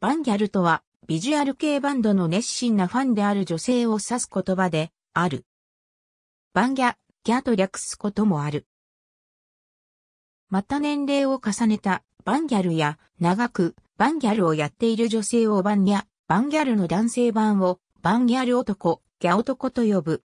バンギャルとは、ビジュアル系バンドの熱心なファンである女性を指す言葉で、ある。バンギャ、ギャと略すこともある。また年齢を重ねた、バンギャルや、長く、バンギャルをやっている女性をバンギャ、バンギャルの男性版を、バンギャル男、ギャ男と呼ぶ。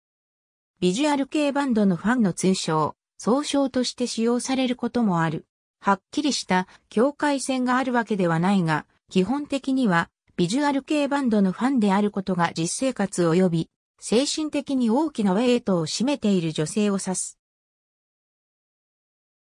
ビジュアル系バンドのファンの通称、総称として使用されることもある。はっきりした境界線があるわけではないが、基本的にはビジュアル系バンドのファンであることが実生活及び精神的に大きなウェイトを占めている女性を指す。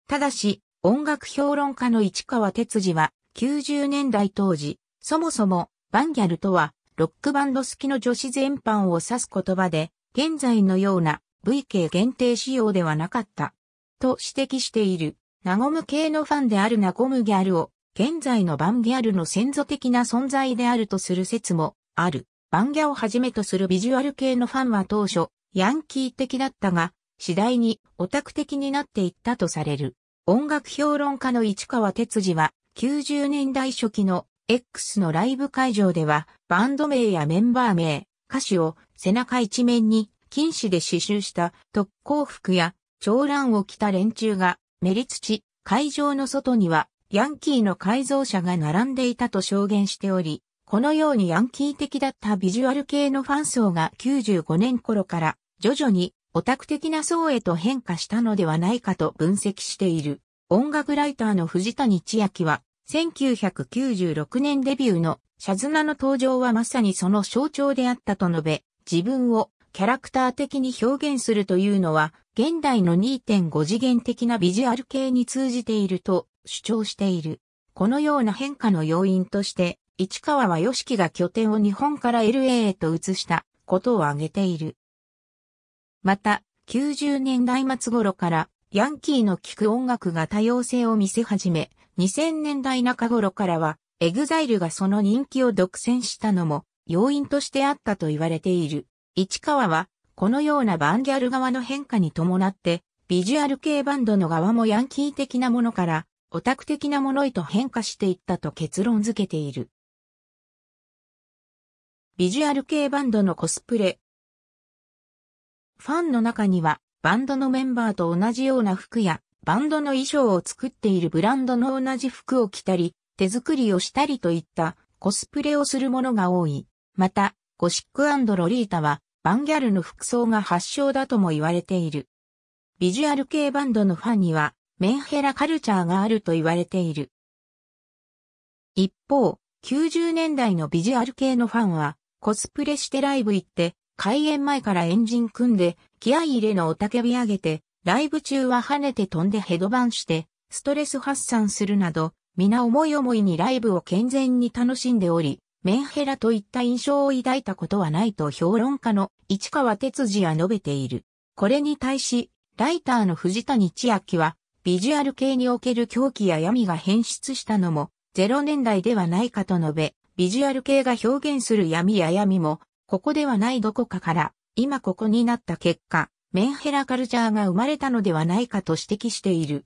ただし、音楽評論家の市川哲司は90年代当時、そもそもバンギャルとはロックバンド好きの女子全般を指す言葉で、現在のような VK 限定仕様ではなかった。と指摘している、ナゴム系のファンであるナゴムギャルを現在のバンギャルの先祖的な存在であるとする説もある。バンギャをはじめとするビジュアル系のファンは当初、ヤンキー的だったが、次第にオタク的になっていったとされる。音楽評論家の市川哲司は、90年代初期の X のライブ会場では、バンド名やメンバー名、歌詞を背中一面に禁止で刺繍した特攻服や長蘭を着た連中が、メリツチ、会場の外にはヤンキーの改造車が並んでいたと証言しており、このようにヤンキー的だったビジュアル系のファン層が95年頃から徐々にオタク的な層へと変化したのではないかと分析している。音楽ライターの藤谷千明は、1996年デビューのシャズナの登場はまさにその象徴であったと述べ、自分をキャラクター的に表現するというのは、現代の2.5次元的なビジュアル系に通じていると主張している。このような変化の要因として、市川は yoshiki が拠点を日本から LA へと移したことを挙げている。また、90年代末頃からヤンキーの聴く音楽が多様性を見せ始め、2000年代中頃からは、エグザイルがその人気を独占したのも要因としてあったと言われている。市川は、このようなバンギャル側の変化に伴って、ビジュアル系バンドの側もヤンキー的なものからオタク的なものへと変化していったと結論付けている。ビジュアル系バンドのコスプレ。ファンの中には、バンドのメンバーと同じような服や、バンドの衣装を作っているブランドの同じ服を着たり、手作りをしたりといったコスプレをするものが多い。また、ゴシックロリータは、バンギャルの服装が発祥だとも言われている。ビジュアル系バンドのファンには、メンヘラカルチャーがあると言われている。一方、90年代のビジュアル系のファンは、コスプレしてライブ行って、開演前からエンジン組んで、気合入れのおたけび上げて、ライブ中は跳ねて飛んでヘドバンして、ストレス発散するなど、皆思い思いにライブを健全に楽しんでおり、メンヘラといった印象を抱いたことはないと評論家の市川哲司は述べている。これに対し、ライターの藤谷千秋は、ビジュアル系における狂気や闇が変質したのも、0年代ではないかと述べ、ビジュアル系が表現する闇や闇も、ここではないどこかから、今ここになった結果、メンヘラカルチャーが生まれたのではないかと指摘している。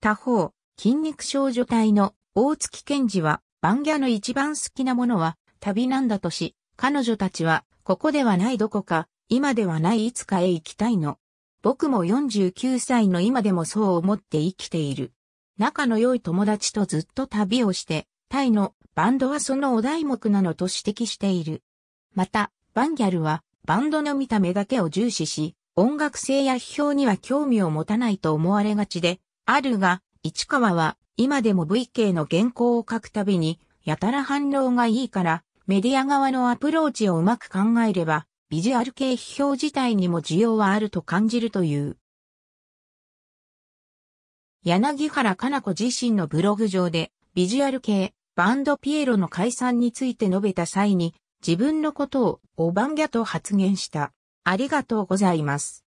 他方、筋肉少女隊の大月健二は、バンギャの一番好きなものは旅なんだとし、彼女たちは、ここではないどこか、今ではないいつかへ行きたいの僕も49歳の今でもそう思って生きている。仲の良い友達とずっと旅をして、タイのバンドはそのお題目なのと指摘している。また、バンギャルはバンドの見た目だけを重視し、音楽性や批評には興味を持たないと思われがちで、あるが、市川は今でも VK の原稿を書くたびに、やたら反応がいいから、メディア側のアプローチをうまく考えれば、ビジュアル系批評自体にも需要はあると感じるという。柳原かな子自身のブログ上で、ビジュアル系、バンドピエロの解散について述べた際に、自分のことをオバンギャと発言した。ありがとうございます。